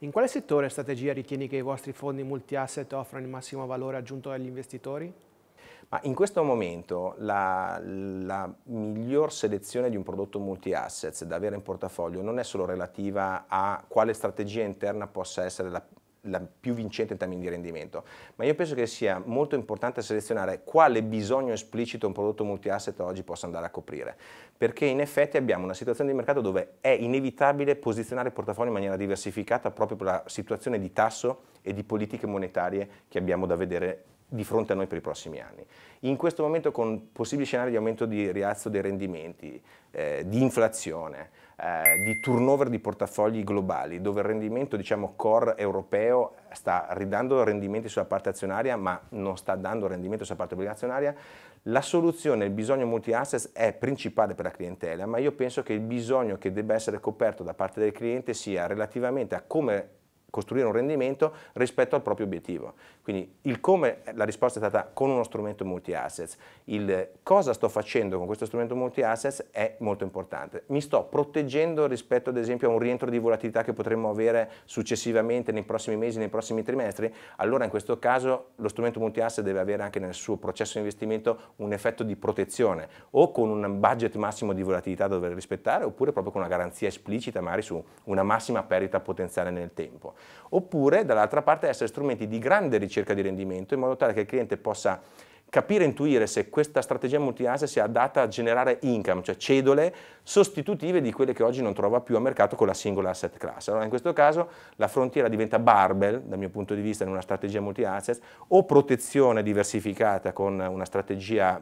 In quale settore e strategia ritieni che i vostri fondi multi-asset offrano il massimo valore aggiunto agli investitori? Ma in questo momento la, la miglior selezione di un prodotto multi-assets da avere in portafoglio non è solo relativa a quale strategia interna possa essere la più la più vincente in termini di rendimento, ma io penso che sia molto importante selezionare quale bisogno esplicito un prodotto multi-asset oggi possa andare a coprire, perché in effetti abbiamo una situazione di mercato dove è inevitabile posizionare il portafoglio in maniera diversificata proprio per la situazione di tasso e di politiche monetarie che abbiamo da vedere di fronte a noi per i prossimi anni. In questo momento con possibili scenari di aumento di rialzo dei rendimenti, eh, di inflazione, eh, di turnover di portafogli globali, dove il rendimento diciamo, core europeo sta ridando rendimenti sulla parte azionaria ma non sta dando rendimento sulla parte obbligazionaria, la soluzione, il bisogno multi-assets è principale per la clientela, ma io penso che il bisogno che debba essere coperto da parte del cliente sia relativamente a come costruire un rendimento rispetto al proprio obiettivo. Quindi il come la risposta è stata con uno strumento multi-assets, il cosa sto facendo con questo strumento multi-assets è molto importante. Mi sto proteggendo rispetto ad esempio a un rientro di volatilità che potremmo avere successivamente nei prossimi mesi, nei prossimi trimestri, allora in questo caso lo strumento multi-asset deve avere anche nel suo processo di investimento un effetto di protezione o con un budget massimo di volatilità da dover rispettare oppure proprio con una garanzia esplicita magari su una massima perdita potenziale nel tempo oppure dall'altra parte essere strumenti di grande ricerca di rendimento in modo tale che il cliente possa capire e intuire se questa strategia multi-asset sia adatta a generare income, cioè cedole sostitutive di quelle che oggi non trova più a mercato con la singola asset class. Allora in questo caso la frontiera diventa barbell, dal mio punto di vista, in una strategia multi-asset, o protezione diversificata con una strategia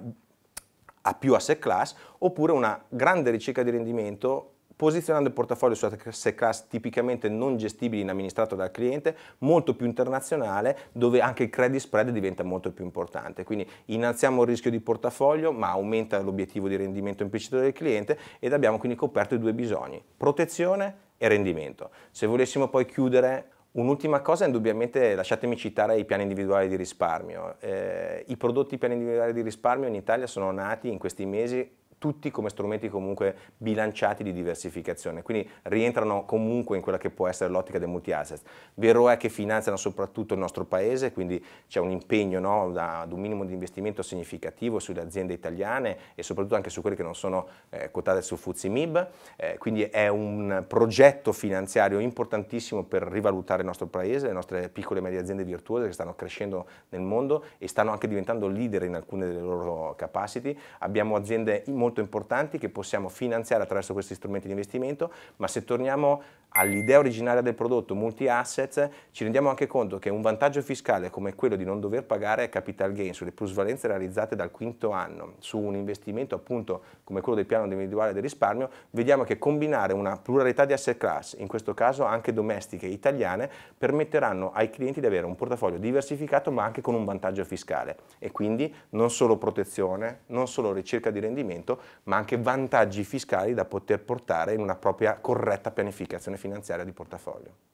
a più asset class, oppure una grande ricerca di rendimento posizionando il portafoglio su asset class tipicamente non gestibili in amministrato dal cliente, molto più internazionale, dove anche il credit spread diventa molto più importante. Quindi innalziamo il rischio di portafoglio, ma aumenta l'obiettivo di rendimento implicito del cliente ed abbiamo quindi coperto i due bisogni, protezione e rendimento. Se volessimo poi chiudere Un'ultima cosa, indubbiamente, lasciatemi citare i piani individuali di risparmio. Eh, I prodotti piani individuali di risparmio in Italia sono nati in questi mesi tutti come strumenti comunque bilanciati di diversificazione, quindi rientrano comunque in quella che può essere l'ottica dei multi-asset. Vero è che finanziano soprattutto il nostro paese, quindi c'è un impegno no, da, ad un minimo di investimento significativo sulle aziende italiane e soprattutto anche su quelle che non sono eh, quotate su Fuzzi MIB, eh, quindi è un progetto finanziario importantissimo per rivalutare il nostro paese, le nostre piccole e medie aziende virtuose che stanno crescendo nel mondo e stanno anche diventando leader in alcune delle loro capacity. Abbiamo aziende molto molto importanti che possiamo finanziare attraverso questi strumenti di investimento, ma se torniamo all'idea originaria del prodotto multi-asset, ci rendiamo anche conto che un vantaggio fiscale come quello di non dover pagare capital gain sulle plusvalenze realizzate dal quinto anno su un investimento appunto come quello del piano individuale del risparmio, vediamo che combinare una pluralità di asset class, in questo caso anche domestiche italiane, permetteranno ai clienti di avere un portafoglio diversificato ma anche con un vantaggio fiscale e quindi non solo protezione, non solo ricerca di rendimento, reddito, ma anche vantaggi fiscali da poter portare in una propria corretta pianificazione finanziaria di portafoglio.